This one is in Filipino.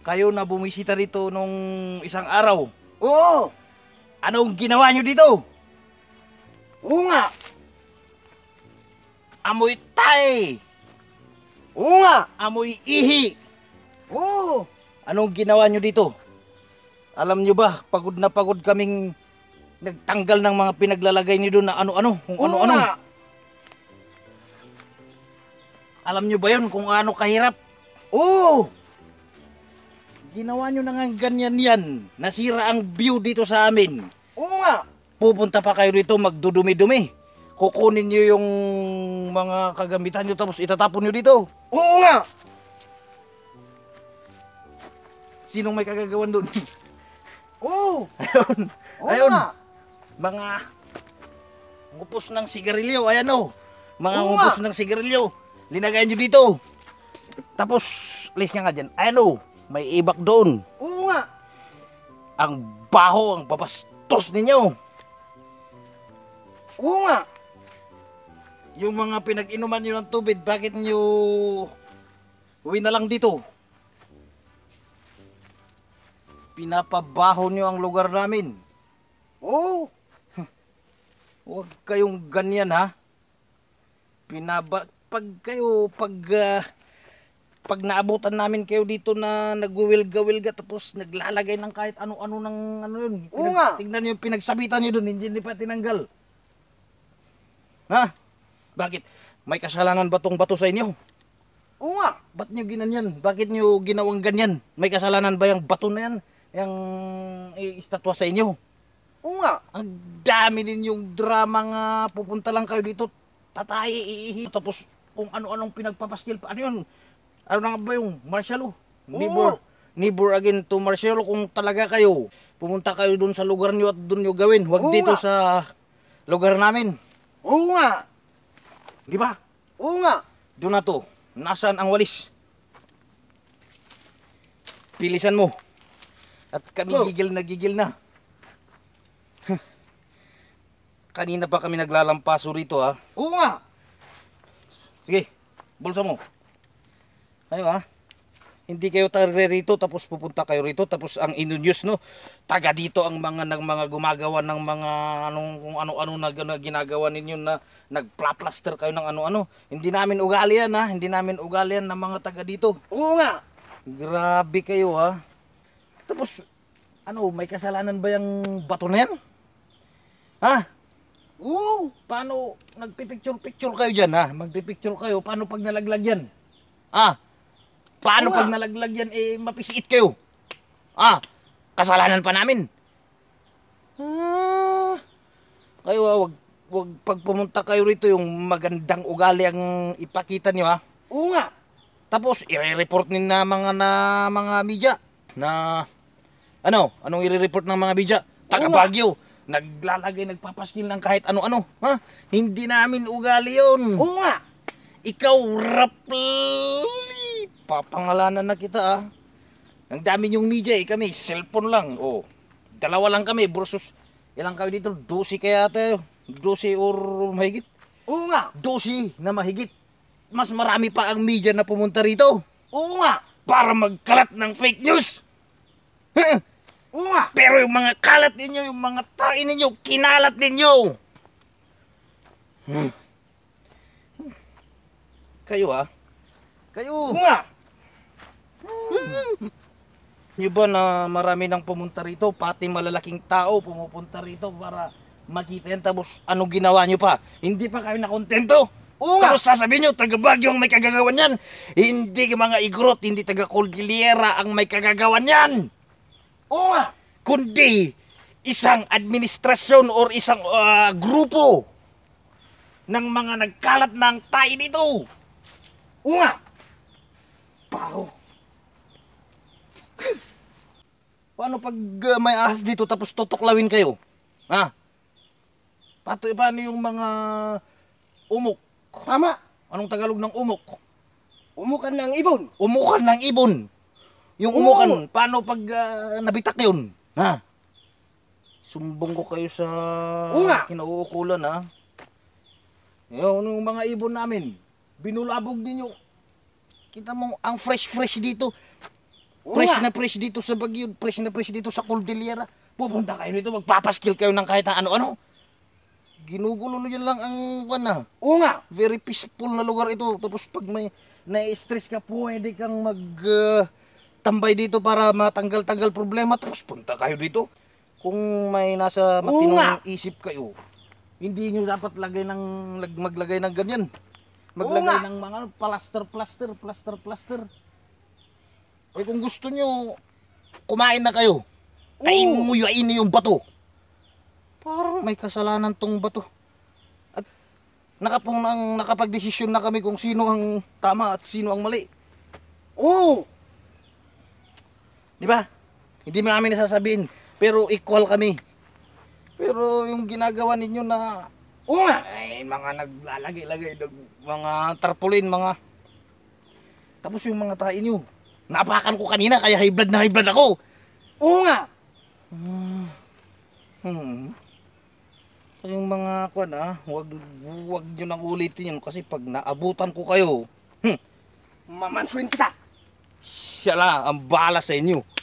kayo na bumisita dito nung isang araw. Oo! Anong ginawa nyo dito? Oo nga! Amoy tay! Oo nga! Amoy ihi! Oo! Anong ginawa nyo dito? Alam nyo ba, pagod na pagod kaming nagtanggal ng mga pinaglalagay nyo doon na ano-ano, kung ano-ano. Alam nyo ba yun kung ano kahirap? Oo! Ginawa nyo na nga ganyan yan. Nasira ang view dito sa amin. Oo nga. Pupunta pa kayo dito magdudumi-dumi. Kukunin nyo yung mga kagamitan nyo tapos itatapon nyo dito. Oo nga. Sinong may kagagawan doon? Oo. Ayun. Oo Ayun. Nga. Mga ngupos ng sigarilyo. Ayan o. Oh. Mga ngupos ng sigarilyo. Linagayan nyo dito. Tapos, lace nga nga dyan. Ayan o. Oh. May ibak doon. Oo nga. Ang baho, ang babastos ninyo. Oo nga. Yung mga pinag-inuman nyo ng tubig, bakit nyo uwi na lang dito? Pinapabaho nyo ang lugar namin. Oo. Oh. Huwag kayong ganyan ha. Pinaba... Pag kayo, pag... Uh, pag naabutan namin kayo dito na nagwilga-wilga tapos naglalagay ng kahit ano-ano ng ano yun. Oo nga. Tingnan niyo yung pinagsabitan niyo doon, hindi niyo pa tinanggal. Ha? Bakit? May kasalanan ba tong bato sa inyo? Oo nga. Ba't niyo ginanyan? Bakit niyo ginawang ganyan? May kasalanan ba yung bato na yan? Yung istatwa eh, sa inyo? Oo nga. Ang dami din yung drama nga pupunta lang kayo dito. Tatay, iihi. Tapos kung ano-anong pinagpapaskil pa. Ano yun? ano nga ba yung Marshall oh? Nibor. Nibor again to Marshall kung talaga kayo. Pumunta kayo doon sa lugar niyo at doon niyo gawin. Huwag dito sa lugar namin. Oo nga. Di ba? Oo nga. Doon na to. Nasaan ang walis? Pilisan mo. At kami Go. Oh. gigil na gigil na. Kanina pa kami naglalampaso rito ha. Ah. Oo nga. Sige, bulsa mo. Ayaw ha. Hindi kayo tarre rito tapos pupunta kayo rito tapos ang inunyos no. Taga dito ang mga nang mga gumagawa ng mga anong kung ano-ano na, na ginagawa ninyo na nagplaplaster kayo ng ano-ano. Hindi namin ugali yan ha. Hindi namin ugali yan ng mga taga dito. Oo nga. Grabe kayo ha. Tapos ano, may kasalanan ba yung bato na yan? Ha? Oo, paano nagpipicture-picture kayo diyan ha? Magpipicture kayo, paano pag nalaglag yan? Ah, Paano pag nalaglag yan, eh, mapisiit kayo? Ah, kasalanan pa namin. Ah, kayo ah, wag, wag pag pumunta kayo rito, yung magandang ugali ang ipakita niyo ah. Oo nga. Tapos, i-report nin na mga na mga media na ano, anong i-report ng mga media? Taga Oo nga. naglalagay, nagpapaskil ng kahit ano-ano. Ha? Hindi namin ugali yun. Oo nga. Ikaw, rapl papangalanan na kita ah. Ang dami niyong media eh, kami, cellphone lang. Oh, dalawa lang kami versus ilang kayo dito? 12 kaya tayo. 12 or mahigit? Oo nga. 12 na mahigit. Mas marami pa ang media na pumunta rito. Oo nga. Para magkalat ng fake news. Oo nga. Pero yung mga kalat ninyo, yung mga tain ninyo, kinalat ninyo. kayo ah. Kayo. Oo nga. Yung ba na marami nang pumunta rito, pati malalaking tao pumupunta rito para makita yan. Tapos ano ginawa nyo pa? Hindi pa kayo nakontento? Oo nga. Tapos sasabihin nyo, taga Baguio ang may kagagawan yan. Hindi mga igrot, hindi taga Cordillera ang may kagagawan yan. Oo nga. Kundi isang administrasyon or isang uh, grupo ng mga nagkalat ng tayo dito. Oo nga. paano pag uh, may ahas dito tapos tutuklawin kayo? Ha? Pato, eh, paano yung mga umok? Tama. Anong Tagalog ng umok? Umukan ng ibon. Umukan ng ibon. Yung umukan, umukan. paano pag uh, nabitak yun? Ha? Sumbong ko kayo sa Unga. kinauukulan, ha? Ngayon ano yung mga ibon namin, binulabog ninyo. Kita mo, ang fresh-fresh dito. Fresh na fresh dito sa Baguio, fresh na fresh dito sa Cordillera. Pupunta kayo nito, magpapaskill kayo ng kahit ano-ano. Ginugulo niya lang ang kwan na. Oo nga. Very peaceful na lugar ito. Tapos pag may na-stress ka, pwede kang mag... Uh, tambay dito para matanggal-tanggal problema. Tapos punta kayo dito. Kung may nasa matinong isip kayo, hindi nyo dapat lagay ng, lag, maglagay ng ganyan. Maglagay ng mga plaster, plaster, plaster, plaster. Eh kung gusto nyo, kumain na kayo. Kaimuyuin niyo yung bato. Parang may kasalanan tong bato. At nakapong nang nakapagdesisyon na kami kung sino ang tama at sino ang mali. Oo! Di ba? Hindi namin nasasabihin, pero equal kami. Pero yung ginagawa ninyo na, oo oh, nga, ay, mga naglalagay-lagay, ng mga tarpaulin, mga... Tapos yung mga tayo nyo, Napakan ko kanina kaya high blood na high blood ako. Oo nga. Hmm. hmm. yung mga kwan na, ah, wag, wag niyo nang ulitin yan kasi pag naabutan ko kayo, hmm, mamansuin kita. Siya lang, ang bala sa inyo.